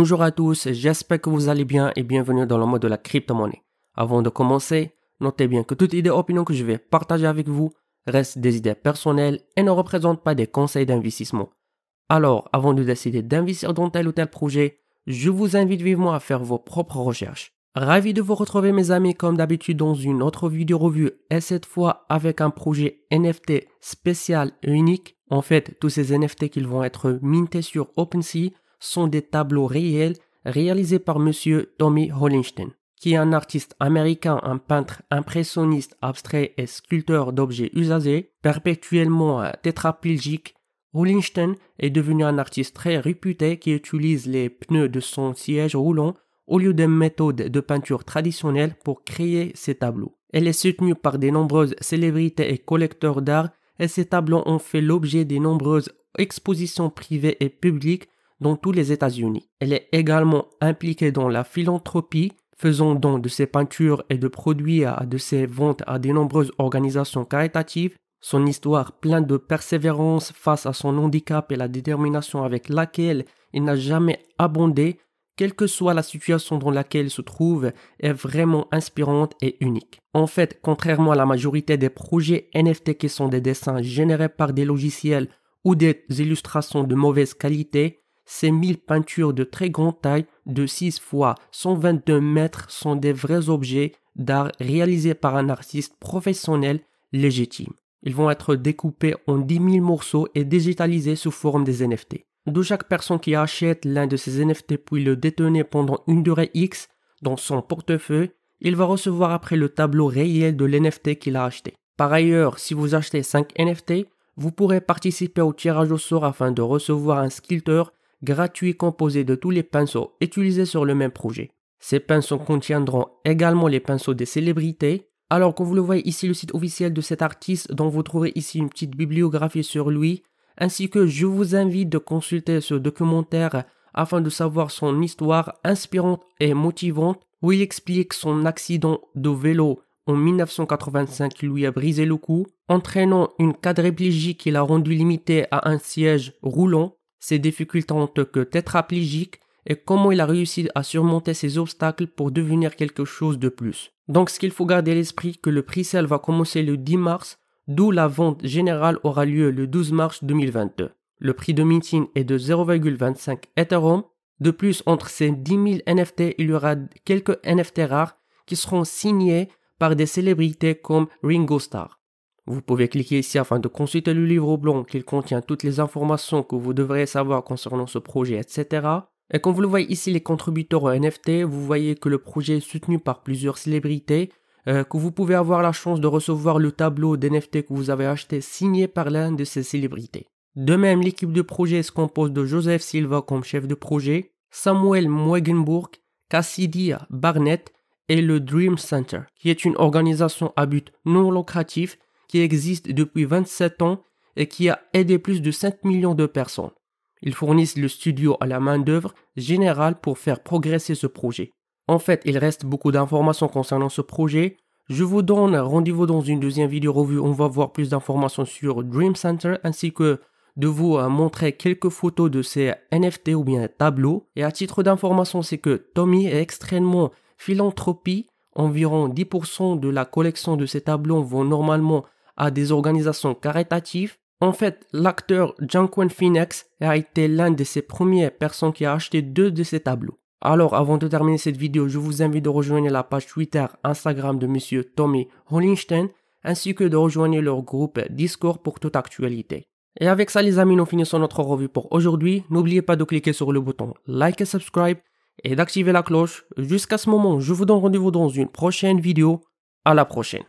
Bonjour à tous, j'espère que vous allez bien et bienvenue dans le monde de la crypto-monnaie. Avant de commencer, notez bien que toute idée opinion que je vais partager avec vous reste des idées personnelles et ne représente pas des conseils d'investissement. Alors, avant de décider d'investir dans tel ou tel projet, je vous invite vivement à faire vos propres recherches. Ravi de vous retrouver mes amis comme d'habitude dans une autre vidéo revue et cette fois avec un projet NFT spécial et unique. En fait, tous ces NFT qu'ils vont être mintés sur OpenSea sont des tableaux réels réalisés par M. Tommy Hollenstein, qui est un artiste américain, un peintre impressionniste abstrait et sculpteur d'objets usagés, perpétuellement euh, tétraplégique. Hollenstein est devenu un artiste très réputé qui utilise les pneus de son siège roulant au lieu des méthodes de peinture traditionnelles pour créer ses tableaux. Elle est soutenue par de nombreuses célébrités et collecteurs d'art et ses tableaux ont fait l'objet de nombreuses expositions privées et publiques dans tous les États-Unis. Elle est également impliquée dans la philanthropie, faisant don de ses peintures et de produits à de ses ventes à de nombreuses organisations caritatives. Son histoire pleine de persévérance face à son handicap et la détermination avec laquelle il n'a jamais abondé, quelle que soit la situation dans laquelle il se trouve, est vraiment inspirante et unique. En fait, contrairement à la majorité des projets NFT qui sont des dessins générés par des logiciels ou des illustrations de mauvaise qualité, ces 1000 peintures de très grande taille de 6 x 122 mètres sont des vrais objets d'art réalisés par un artiste professionnel légitime. Ils vont être découpés en 10 000 morceaux et digitalisés sous forme des NFT. D'où chaque personne qui achète l'un de ces NFT puis le détenait pendant une durée X dans son portefeuille, il va recevoir après le tableau réel de l'NFT qu'il a acheté. Par ailleurs, si vous achetez 5 NFT, vous pourrez participer au tirage au sort afin de recevoir un skilter gratuit composé de tous les pinceaux utilisés sur le même projet. Ces pinceaux contiendront également les pinceaux des célébrités. Alors que vous le voyez ici le site officiel de cet artiste dont vous trouverez ici une petite bibliographie sur lui, ainsi que je vous invite de consulter ce documentaire afin de savoir son histoire inspirante et motivante où il explique son accident de vélo en 1985 qui lui a brisé le cou, entraînant une quadriplégie qui l'a rendu limité à un siège roulant ses difficultés en tant que tétraplégique et comment il a réussi à surmonter ces obstacles pour devenir quelque chose de plus. Donc ce qu'il faut garder à l'esprit que le prix sale va commencer le 10 mars, d'où la vente générale aura lieu le 12 mars 2022. Le prix de Mintin est de 0,25 Ethereum. De plus, entre ces 10 000 NFT, il y aura quelques NFT rares qui seront signés par des célébrités comme Ringo Starr. Vous pouvez cliquer ici afin de consulter le livre blanc qui contient toutes les informations que vous devrez savoir concernant ce projet, etc. Et quand vous le voyez ici les contributeurs au NFT, vous voyez que le projet est soutenu par plusieurs célébrités, euh, que vous pouvez avoir la chance de recevoir le tableau d'NFT que vous avez acheté signé par l'un de ces célébrités. De même, l'équipe de projet se compose de Joseph Silva comme chef de projet, Samuel Mwegenburg, Cassidia Barnett et le Dream Center, qui est une organisation à but non lucratif qui existe depuis 27 ans et qui a aidé plus de 5 millions de personnes. Ils fournissent le studio à la main-d'œuvre générale pour faire progresser ce projet. En fait, il reste beaucoup d'informations concernant ce projet. Je vous donne rendez-vous dans une deuxième vidéo revue. On va voir plus d'informations sur Dream Center ainsi que de vous euh, montrer quelques photos de ces NFT ou bien tableaux. Et à titre d'information, c'est que Tommy est extrêmement philanthropie. Environ 10% de la collection de ces tableaux vont normalement à des organisations caritatives. En fait, l'acteur Jean-Quen Phoenix a été l'un de ces premières personnes qui a acheté deux de ces tableaux. Alors, avant de terminer cette vidéo, je vous invite de rejoindre la page Twitter, Instagram de Monsieur Tommy Hollingstein, ainsi que de rejoindre leur groupe Discord pour toute actualité. Et avec ça, les amis, nous finissons notre revue pour aujourd'hui. N'oubliez pas de cliquer sur le bouton like et subscribe et d'activer la cloche. Jusqu'à ce moment, je vous donne rendez-vous dans une prochaine vidéo. À la prochaine.